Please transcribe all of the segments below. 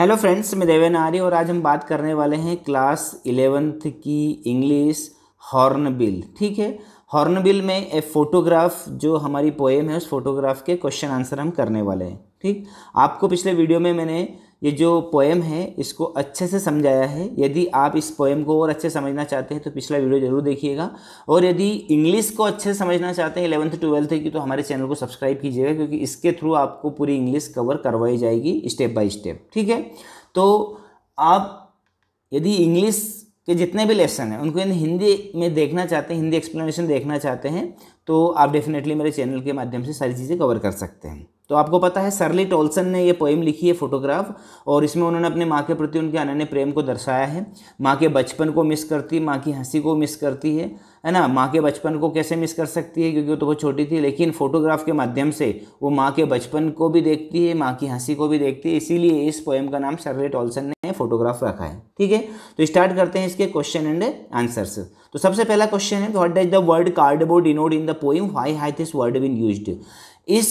hello friends मैं देवेन आर्य और आज हम बात करने वाले हैं क्लास इलेवेंथ की इंग्लिश हॉर्नबिल ठीक है हॉर्नबिल में ए फोटोग्राफ जो हमारी पोएम है उस फोटोग्राफ के क्वेश्चन आंसर हम करने वाले हैं ठीक आपको पिछले वीडियो में मैंने ये जो पोएम है इसको अच्छे से समझाया है यदि आप इस पोएम को और अच्छे समझना चाहते हैं तो पिछला वीडियो जरूर देखिएगा और यदि इंग्लिश को अच्छे से समझना चाहते हैं इलेवंथ ट्वेल्थ की तो हमारे चैनल को सब्सक्राइब कीजिएगा क्योंकि इसके थ्रू आपको पूरी इंग्लिश कवर करवाई जाएगी स्टेप बाई स्टेप ठीक है तो आप यदि इंग्लिश के जितने भी लेसन हैं उनको इन हिंदी में देखना चाहते हैं हिंदी एक्सप्लेनेशन देखना चाहते हैं तो आप डेफिनेटली मेरे चैनल के माध्यम से सारी चीज़ें कवर कर सकते हैं तो आपको पता है सरली टोल्सन ने ये पोइम लिखी है फोटोग्राफ और इसमें उन्होंने अपने माँ के प्रति उनके अनन्य प्रेम को दर्शाया है माँ के बचपन को मिस करती माँ की हंसी को मिस करती है है ना माँ के बचपन को कैसे मिस कर सकती है क्योंकि वो तो बहुत छोटी थी लेकिन फोटोग्राफ के माध्यम से वो माँ के बचपन को भी देखती है माँ की हंसी को भी देखती है इसीलिए इस पोएम का नाम सरली टोल्सन ने हैं फोटोग्राफ रखा है ठीक है तो स्टार्ट करते हैं इसके क्वेश्चन एंड आंसर्स तो सबसे पहला क्वेश्चन है what does the word cardboard denote in the poem why has this word been use इस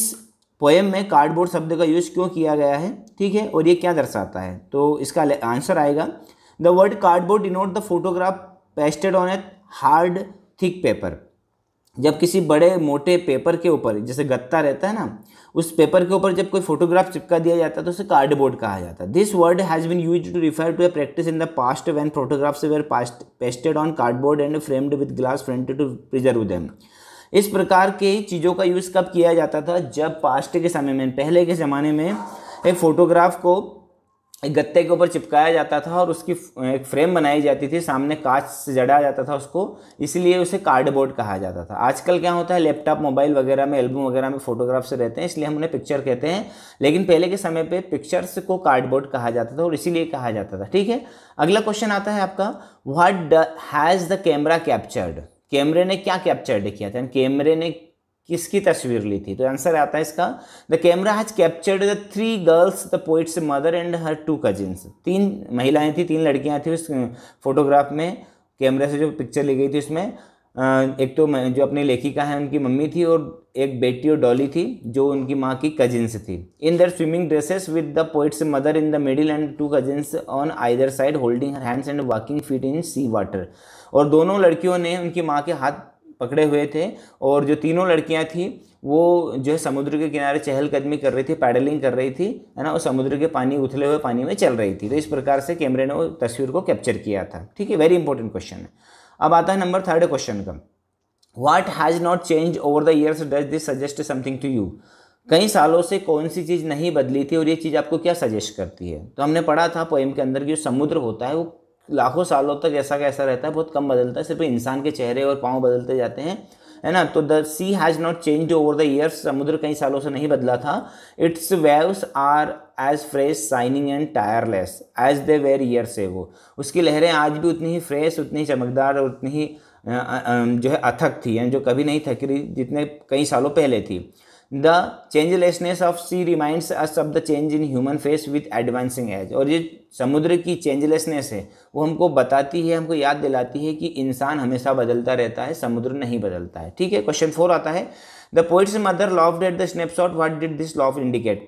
पोएम में कार्डबोर्ड शब्द का यूज क्यों किया गया है ठीक है और ये क्या दर्शाता है तो इसका आंसर आएगा the word cardboard denote the photograph pasted on a hard thick paper जब किसी बड़े मोटे पेपर के ऊपर जैसे गत्ता रहता है ना उस पेपर के ऊपर जब कोई फोटोग्राफ चिपका दिया जाता है तो उसे कार्डबोर्ड कहा जाता है this word has been use to refer to a practice in the past when photographs were past pasted on cardboard and framed with glass front to preserve them इस प्रकार के चीज़ों का यूज़ कब किया जाता था जब पास्ट के समय में पहले के ज़माने में एक फ़ोटोग्राफ को एक गत्ते के ऊपर चिपकाया जाता था और उसकी एक फ्रेम बनाई जाती थी सामने कांच से जड़ा जाता था उसको इसलिए उसे कार्डबोर्ड कहा जाता था आजकल क्या होता है लैपटॉप मोबाइल वगैरह में एल्बम वगैरह में फोटोग्राफ्स रहते हैं इसलिए हम उन्हें पिक्चर कहते हैं लेकिन पहले के समय पे पिक्चर्स को कार्डबोर्ड कहा जाता था और इसीलिए कहा जाता था ठीक है अगला क्वेश्चन आता है आपका what has the camera captured कैमरे ने क्या कैप्चर्ड किया था कैमरे ने किसकी तस्वीर ली थी तो आंसर आता है इसका the camera has captured the three girls the poet's mother and her two cousins तीन महिलाएं थी तीन लड़कियां थी उस फोटोग्राफ में कैमरे से जो पिक्चर ली गई थी उसमें एक तो जो अपनी लेखिका है उनकी मम्मी थी और एक बेटी और डॉली थी जो उनकी माँ की कजिन्स थी in their swimming dresses with the poet's mother in the middle and two cousins on either side holding her hands and walking feet in sea water और दोनों लड़कियों ने उनकी माँ के हाथ पकड़े हुए थे और जो तीनों लड़कियां थी वो जो है समुद्र के किनारे चहलकदमी कर रही थी पैडलिंग कर रही थी है ना और समुद्र के पानी उथले हुए पानी में चल रही थी तो इस प्रकार से कैमरे ने वो तस्वीर को कैप्चर किया था ठीक है वेरी इंपॉर्टेंट क्वेश्चन है अब आता है नंबर थर्ड क्वेश्चन का what has not change over the years does this suggest something to you कई सालों से कौन सी चीज़ नहीं बदली थी और ये चीज़ आपको क्या सजेस्ट करती है तो हमने पढ़ा था पोएम के अंदर कि जो समुद्र होता है वो लाखों सालों तक ऐसा कैसा रहता है बहुत कम बदलता है सिर्फ इंसान के चेहरे और पाँव बदलते जाते हैं है ना तो the sea has not change over the years समुद्र कई सालों से नहीं बदला था its waves are as fresh shining and tireless as they were year से वो उसकी लहरें आज भी उतनी ही फ्रेश उतनी ही चमकदार और उतनी ही जो है अथक थी जो कभी नहीं थकी रही जितने कई सालों पहले थी the changelessness of sea reminds us of the change in human face with advancing age और ये समुद्र की चेंजलेसनेस है वो हमको बताती है हमको याद दिलाती है कि इंसान हमेशा बदलता रहता है समुद्र नहीं बदलता है ठीक है क्वेश्चन फोर आता है the poet's mother laughed at the snapshot what did this laugh indicate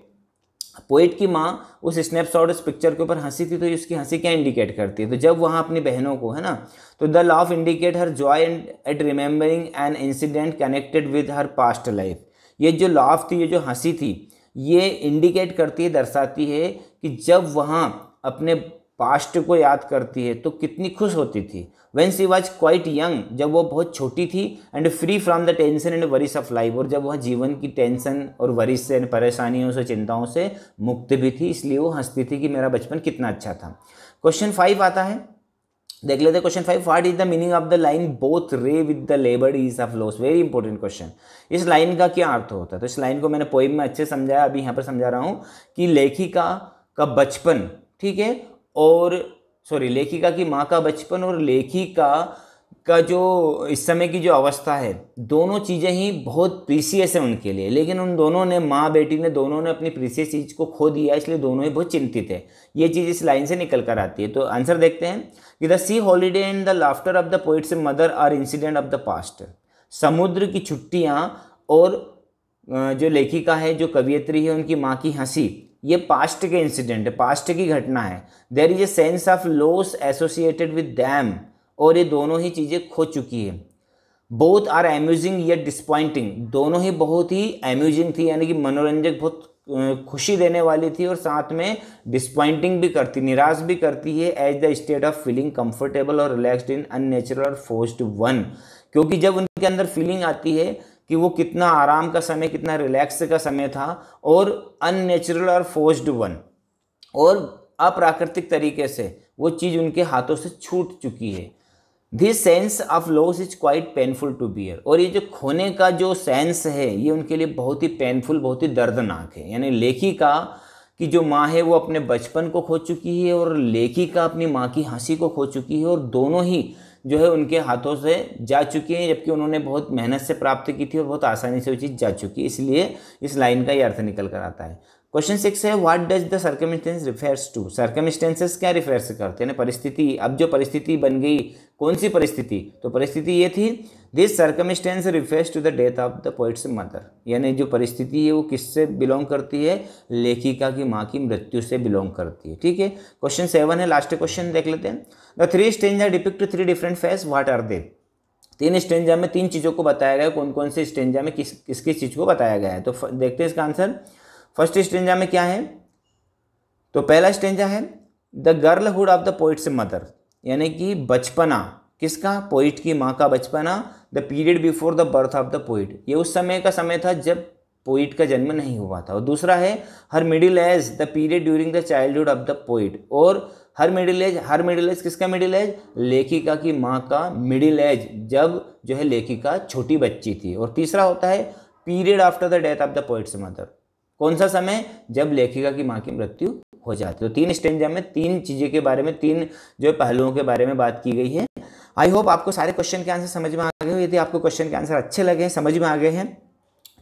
poet की माँ उस स्नैपशॉट उस पिक्चर के ऊपर हंसी थी तो उसकी हंसी क्या इंडिकेट करती है तो जब वहाँ अपनी बहनों को है ना तो the laugh indicate her joy and at remembering an incident connected with her past life ये जो लाफ थी ये जो हंसी थी ये इंडिकेट करती है दर्शाती है कि जब वहाँ अपने पास्ट को याद करती है तो कितनी खुश होती थी when she was quite young जब वो बहुत छोटी थी and free from the tension and worries of life और जब वह जीवन की टेंशन और वरीस से परेशानियों से चिंताओं से मुक्त भी थी इसलिए वो हंसती थी कि मेरा बचपन कितना अच्छा था क्वेश्चन फाइव आता है देख लेते question five what is the meaning of the line both wry with the labour ease of loss very important question इस लाइन का क्या अर्थ होता है तो इस लाइन को मैंने पोइम में अच्छे समझाया अभी यहाँ पर समझा रहा हूँ कि लेखिका का बचपन ठीक है और सॉरी लेखिका की माँ का बचपन और लेखिका का जो इस समय की जो अवस्था है दोनों चीज़ें ही बहुत प्रीसियस है उनके लिए लेकिन उन दोनों ने माँ बेटी ने दोनों ने अपनी प्रीसियस चीज़ को खो दिया इसलिए दोनों ही बहुत चिंतित है ये चीज़ इस लाइन से निकल कर आती है तो आंसर देखते हैं कि the sea holiday and the laughter of the poet's mother are incident of the past समुद्र की छुट्टियाँ और जो लेखिका है जो कवियत्री है उनकी माँ की हंसी ये पास्ट के इंसिडेंट है पास्ट की घटना है there is a sense of loss associated with them और ये दोनों ही चीज़ें खो चुकी है बोथ आर एम्यूजिंग या डिसपॉइंटिंग दोनों ही बहुत ही एम्यूजिंग थी यानी कि मनोरंजक बहुत खुशी देने वाली थी और साथ में डिसपॉइंटिंग भी करती निराश भी करती है as the state of feeling comfortable और रिलैक्सड इन अननेचुरल और फोर्स्ड वन क्योंकि जब उनके अंदर फीलिंग आती है कि वो कितना आराम का समय कितना रिलैक्स का समय था और अननेचुरल और फोस्ड वन और अप्राकृतिक तरीके से वो चीज़ उनके हाथों से छूट चुकी है this sense of loss is quite painful to bear और ये जो खोने का जो सेंस है ये उनके लिए बहुत ही पेनफुल बहुत ही दर्दनाक है यानी लेखिका कि जो माँ है वो अपने बचपन को खो चुकी है और लेखिका अपनी माँ की हंसी को खो चुकी है और दोनों ही जो है उनके हाथों से जा चुकी हैं जबकि उन्होंने बहुत मेहनत से प्राप्त की थी और बहुत आसानी से वो चीज़ जा चुकी है इसलिए इस लाइन का ये अर्थ निकल कर आता है क्वेश्चन सिक्स है what does the circumstance refers to circumstances क्या रिफेयर्स करते हैं परिस्थिति अब जो परिस्थिति बन गई कौन सी परिस्थिति तो परिस्थिति ये थी this circumstance refers to the death of the poet's mother यानी जो परिस्थिति है वो किससे बिलोंग करती है लेखिका की माँ की मृत्यु से बिलोंग करती है ठीक है क्वेश्चन सेवन है लास्ट क्वेश्चन देख लेते हैं the three stanza depict three different phase what are they तीन स्टेंजा में तीन चीज़ों को बताया गया कौन कौन से स्टेंजा में किस किस किस चीज़ को बताया गया है तो देखते हैं इसका आंसर फर्स्ट स्टेंजा में क्या है तो पहला स्टेंजा है the girlhood of the poet's mother यानी कि बचपना किसका पोइट की माँ का बचपना the period before the birth of the poet ये उस समय का समय था जब पोइट का जन्म नहीं हुआ था और दूसरा है her middle age the period during the childhood of the poet और her middle age her middle age किसका मिडिल एज लेखिका की माँ का मिडिल एज जब जो है लेखिका छोटी बच्ची थी और तीसरा होता है period after the death of the poet's mother कौन सा समय जब लेखिका की माँ की मृत्यु हो जाती है तो तीन स्टेंजा में तीन चीज़ें के बारे में तीन जो पहलुओं के बारे में बात की गई है आई होप आपको सारे क्वेश्चन के आंसर समझ में आ गए हो यदि आपको क्वेश्चन के आंसर अच्छे लगे हैं समझ में आ गए हैं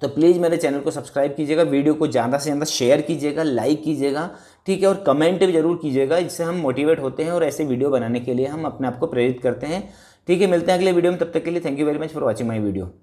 तो प्लीज़ मेरे चैनल को सब्सक्राइब कीजिएगा वीडियो को ज़्यादा से ज़्यादा शेयर कीजिएगा लाइक कीजिएगा ठीक है और कमेंट भी जरूर कीजिएगा इससे हम मोटिवेट होते हैं और ऐसे वीडियो बनाने के लिए हम अपने आप को प्रेरित करते हैं ठीक है मिलते हैं अगले वीडियो में तब तक के लिए thank you very much for watching my video